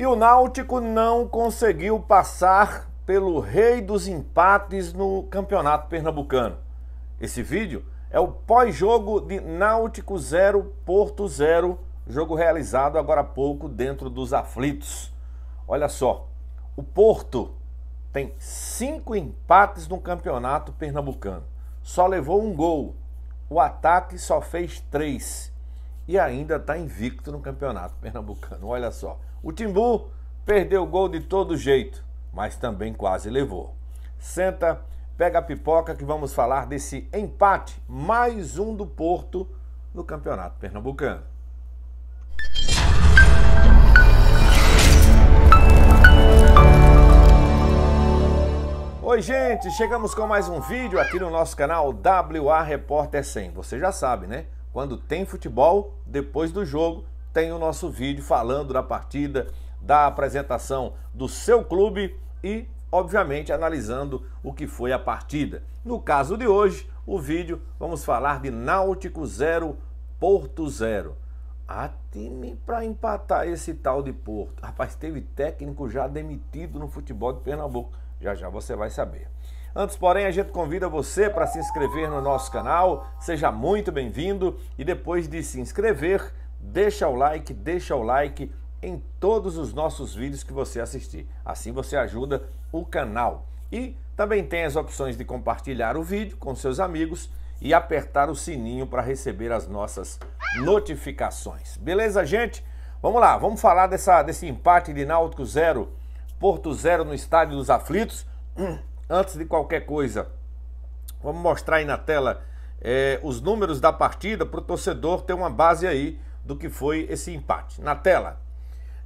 E o Náutico não conseguiu passar pelo rei dos empates no Campeonato Pernambucano. Esse vídeo é o pós-jogo de Náutico 0 Porto 0, jogo realizado agora há pouco dentro dos aflitos. Olha só, o Porto tem cinco empates no Campeonato Pernambucano. Só levou um gol. O ataque só fez três. E ainda está invicto no Campeonato Pernambucano. Olha só. O Timbu perdeu o gol de todo jeito, mas também quase levou. Senta, pega a pipoca que vamos falar desse empate, mais um do Porto no Campeonato Pernambucano. Oi, gente, chegamos com mais um vídeo aqui no nosso canal WA Repórter 100. Você já sabe, né? Quando tem futebol, depois do jogo, tem o nosso vídeo falando da partida, da apresentação do seu clube e, obviamente, analisando o que foi a partida. No caso de hoje, o vídeo, vamos falar de Náutico 0, Porto 0. Ah, time para empatar esse tal de Porto. Rapaz, teve técnico já demitido no futebol de Pernambuco. Já já você vai saber. Antes, porém, a gente convida você para se inscrever no nosso canal. Seja muito bem-vindo e depois de se inscrever, deixa o like, deixa o like em todos os nossos vídeos que você assistir. Assim você ajuda o canal. E também tem as opções de compartilhar o vídeo com seus amigos e apertar o sininho para receber as nossas notificações. Beleza, gente? Vamos lá, vamos falar dessa, desse empate de Náutico 0, Porto 0 no Estádio dos Aflitos. Hum, antes de qualquer coisa, vamos mostrar aí na tela é, os números da partida para o torcedor ter uma base aí do que foi esse empate. Na tela,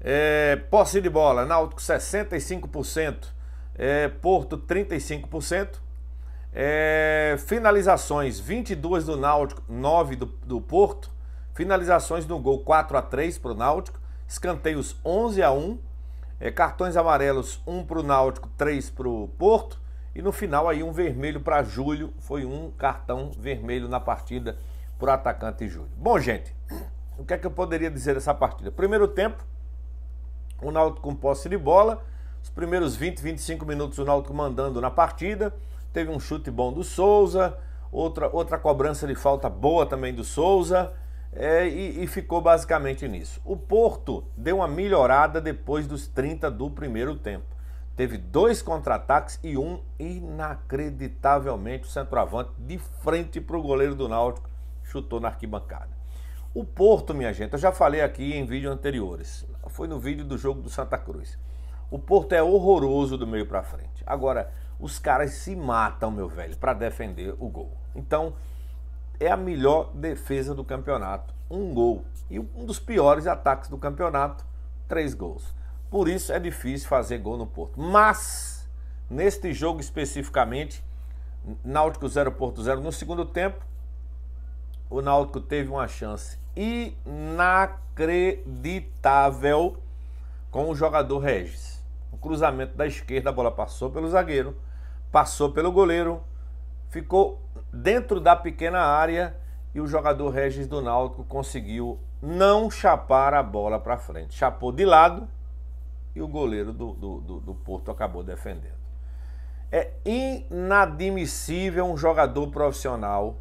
é, posse de bola, Náutico 65%, é, Porto 35%, é, finalizações 22 do Náutico, 9 do, do Porto, finalizações no gol 4 a 3 para o Náutico, escanteios 11 a 1, é, cartões amarelos 1 para o Náutico, 3 para o Porto e no final aí um vermelho para Júlio, foi um cartão vermelho na partida para o atacante Júlio. Bom, gente, o que é que eu poderia dizer dessa partida? Primeiro tempo, o Náutico com posse de bola, os primeiros 20, 25 minutos o Náutico mandando na partida, teve um chute bom do Souza, outra, outra cobrança de falta boa também do Souza, é, e, e, ficou basicamente nisso. O Porto deu uma melhorada depois dos 30 do primeiro tempo. Teve dois contra-ataques e um inacreditavelmente o centroavante de frente para o goleiro do Náutico chutou na arquibancada. O Porto, minha gente, eu já falei aqui em vídeos anteriores. Foi no vídeo do jogo do Santa Cruz. O Porto é horroroso do meio para frente. Agora, os caras se matam, meu velho, para defender o gol. Então, é a melhor defesa do campeonato. Um gol. E um dos piores ataques do campeonato, três gols. Por isso é difícil fazer gol no Porto. Mas, neste jogo especificamente, Náutico 0 Porto 0 no segundo tempo, o Náutico teve uma chance inacreditável com o jogador Regis. O cruzamento da esquerda, a bola passou pelo zagueiro, passou pelo goleiro, ficou dentro da pequena área e o jogador Regis do Náutico conseguiu não chapar a bola para frente. Chapou de lado e o goleiro do, do, do, do Porto acabou defendendo. É inadmissível um jogador profissional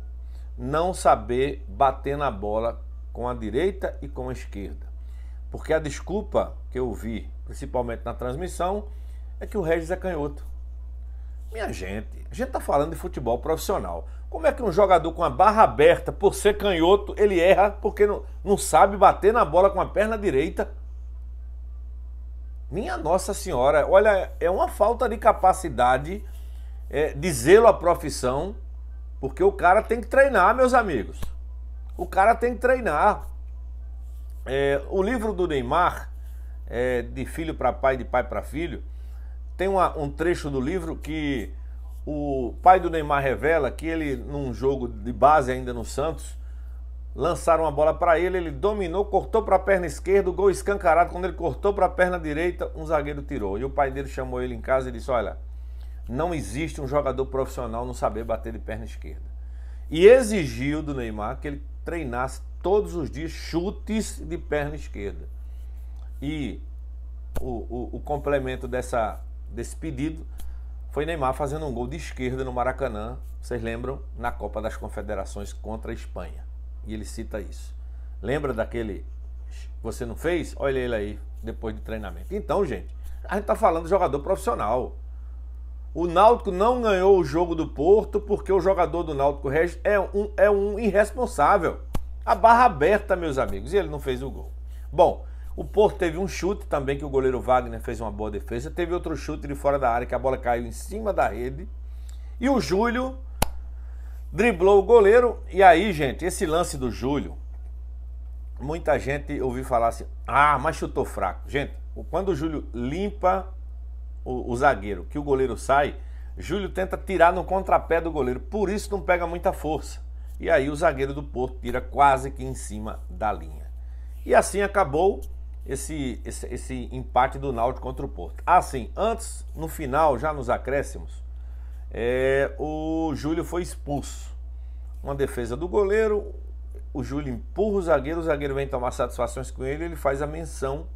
não saber bater na bola com a direita e com a esquerda. Porque a desculpa que eu vi, principalmente na transmissão, é que o Regis é canhoto. Minha gente, a gente está falando de futebol profissional. Como é que um jogador com a barra aberta, por ser canhoto, ele erra porque não, não sabe bater na bola com a perna direita? Minha Nossa Senhora, olha, é uma falta de capacidade, é, de zelo à profissão, porque o cara tem que treinar, meus amigos. O cara tem que treinar. É, o livro do Neymar, é, de filho para pai, de pai para filho, tem uma, um trecho do livro que o pai do Neymar revela que ele, num jogo de base ainda no Santos, lançaram uma bola para ele, ele dominou, cortou para a perna esquerda, gol escancarado. Quando ele cortou para a perna direita, um zagueiro tirou. E o pai dele chamou ele em casa e disse: Olha, não existe um jogador profissional não saber bater de perna esquerda. E exigiu do Neymar que ele treinasse todos os dias chutes de perna esquerda. E o, o, o complemento dessa, desse pedido foi Neymar fazendo um gol de esquerda no Maracanã, vocês lembram, na Copa das Confederações contra a Espanha. E ele cita isso. Lembra daquele você não fez? Olha ele aí, depois do treinamento. Então, gente, a gente está falando de jogador profissional. O Náutico não ganhou o jogo do Porto porque o jogador do Náutico Regis é um, é um irresponsável. A barra aberta, meus amigos, e ele não fez o gol. Bom, o Porto teve um chute também que o goleiro Wagner fez uma boa defesa. Teve outro chute de fora da área que a bola caiu em cima da rede. E o Júlio driblou o goleiro. E aí, gente, esse lance do Júlio, muita gente ouviu falar assim: ah, mas chutou fraco. Gente, quando o Júlio limpa o, o zagueiro, que o goleiro sai, Júlio tenta tirar no contrapé do goleiro, por isso não pega muita força. E aí o zagueiro do Porto tira quase que em cima da linha. E assim acabou esse, esse, esse empate do Náutico contra o Porto. Assim, antes, no final, já nos acréscimos, é, o Júlio foi expulso. Uma defesa do goleiro, o Júlio empurra o zagueiro, o zagueiro vem tomar satisfações com ele, ele faz a menção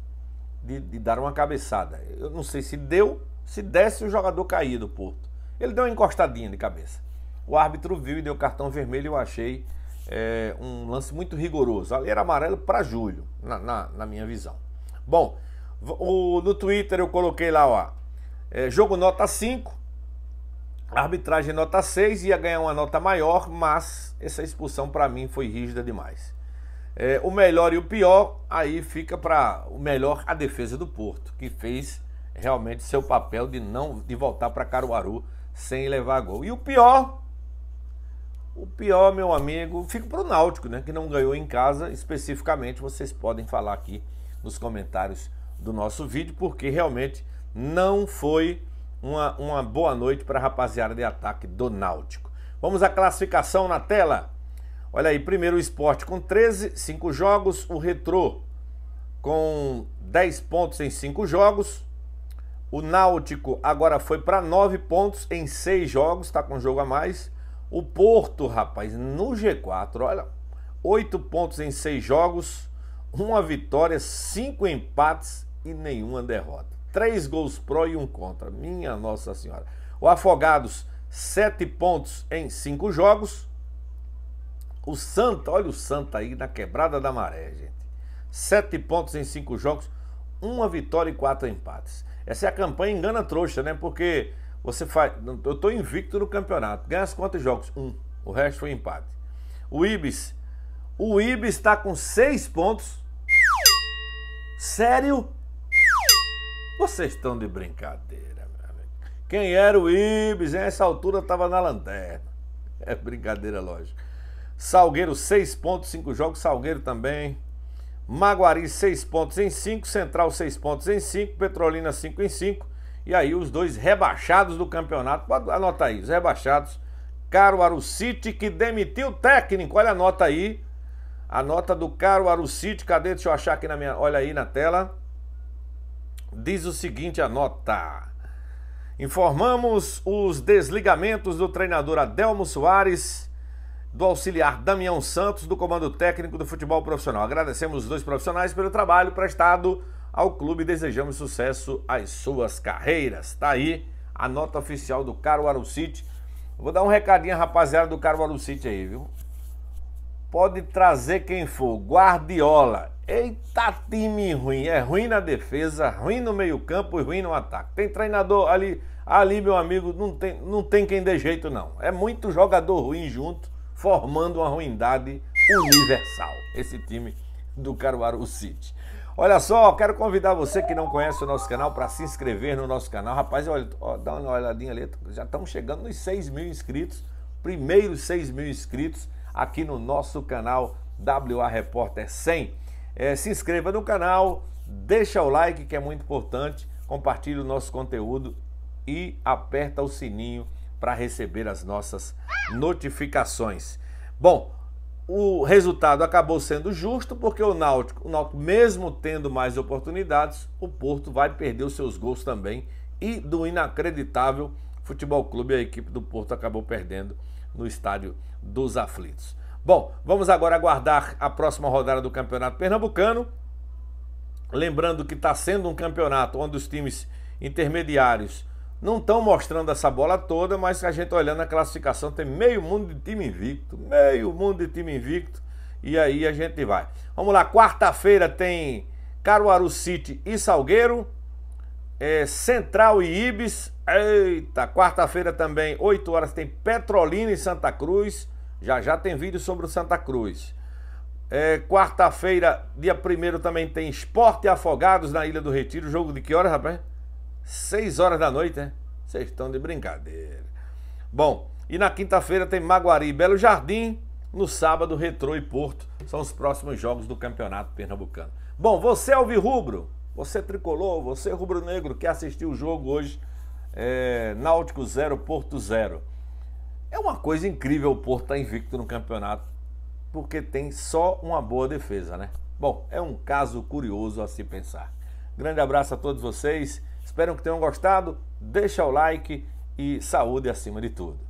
de, de, dar uma cabeçada. Eu não sei se deu, se desse o jogador caía do Porto. Ele deu uma encostadinha de cabeça. O árbitro viu e deu cartão vermelho. Eu achei é, um lance muito rigoroso. Ali era amarelo para Júlio, na, na, na, minha visão. Bom, o, no Twitter eu coloquei lá, ó. É, jogo nota 5, arbitragem nota 6, ia ganhar uma nota maior, mas essa expulsão para mim foi rígida demais. É, o melhor e o pior, aí fica para o melhor a defesa do Porto, que fez realmente seu papel de não de voltar para Caruaru sem levar gol. E o pior, o pior, meu amigo, fica para o Náutico, né, que não ganhou em casa, especificamente, vocês podem falar aqui nos comentários do nosso vídeo, porque realmente não foi uma, uma boa noite para a rapaziada de ataque do Náutico. Vamos à classificação na tela. Olha aí, primeiro o esporte com 13, 5 jogos. O Retrô com 10 pontos em 5 jogos. O Náutico agora foi para 9 pontos em 6 jogos, está com um jogo a mais. O Porto, rapaz, no G4, olha, 8 pontos em 6 jogos, uma vitória, 5 empates e nenhuma derrota. 3 gols pró e um contra. Minha Nossa Senhora. O Afogados, 7 pontos em 5 jogos. O Santa, olha o Santa aí na quebrada da maré, gente. Sete pontos em cinco jogos, uma vitória e quatro empates. Essa é a campanha engana trouxa, né? Porque você faz. Eu tô invicto no campeonato. Ganha quantos jogos? Um. O resto foi empate. O Ibis. O Ibis está com seis pontos. Sério? Vocês estão de brincadeira, meu amigo. Quem era o Ibis? Nessa essa altura estava na lanterna. É brincadeira, lógico. Salgueiro 6 pontos, 5 jogos, Salgueiro também. Maguari 6 pontos em 5, Central 6 pontos em 5, Petrolina 5 em 5. E aí os dois rebaixados do campeonato, pode anotar aí, os rebaixados. Caruaru City que demitiu o técnico, olha a nota aí. A nota do Caruaru City, cadê? Deixa eu achar aqui na minha, olha aí na tela. Diz o seguinte a nota. Informamos os desligamentos do treinador Adelmo Soares do auxiliar Damião Santos, do Comando Técnico do Futebol Profissional. Agradecemos os dois profissionais pelo trabalho prestado ao clube e desejamos sucesso às suas carreiras. Tá aí a nota oficial do Caruaru City. Vou dar um recadinho, rapaziada, do Caruaru City aí, viu? Pode trazer quem for, Guardiola. Eita, time ruim. É ruim na defesa, ruim no meio-campo e ruim no ataque. Tem treinador ali, ali meu amigo, não tem, não tem quem dê jeito, não. É muito jogador ruim junto formando uma ruindade universal. Esse time do Caruaru City. Olha só, quero convidar você que não conhece o nosso canal para se inscrever no nosso canal. Rapaz, olha, ó, dá uma olhadinha ali, já estamos chegando nos 6 mil inscritos, primeiros 6 mil inscritos aqui no nosso canal WA Repórter 100. É, se inscreva no canal, deixa o like que é muito importante, compartilha o nosso conteúdo e aperta o sininho para receber as nossas notificações. Bom, o resultado acabou sendo justo porque o Náutico, o Náutico mesmo tendo mais oportunidades, o Porto vai perder os seus gols também e do inacreditável Futebol Clube a equipe do Porto acabou perdendo no estádio dos Aflitos. Bom, vamos agora aguardar a próxima rodada do Campeonato Pernambucano. Lembrando que está sendo um campeonato onde os times intermediários não estão mostrando essa bola toda, mas a gente olhando a classificação tem meio mundo de time invicto, meio mundo de time invicto. E aí a gente vai. Vamos lá, quarta-feira tem Caruaru City e Salgueiro, é, Central e Ibis. Eita, quarta-feira também, 8 horas tem Petrolina e Santa Cruz. Já já tem vídeo sobre o Santa Cruz. É, quarta-feira, dia 1 também tem Esporte Afogados na Ilha do Retiro. Jogo de que horas, rapaz? 6 horas da noite, né? Vocês estão de brincadeira. Bom, e na quinta-feira tem Maguari e Belo Jardim. No sábado, Retrô e Porto são os próximos jogos do Campeonato Pernambucano. Bom, você é o rubro, você tricolor, você rubro-negro que assistiu o jogo hoje, é, Náutico 0, Porto 0. É uma coisa incrível o Porto estar tá invicto no campeonato, porque tem só uma boa defesa, né? Bom, é um caso curioso a se pensar. Grande abraço a todos vocês Espero que tenham gostado. Deixa o like e saúde acima de tudo.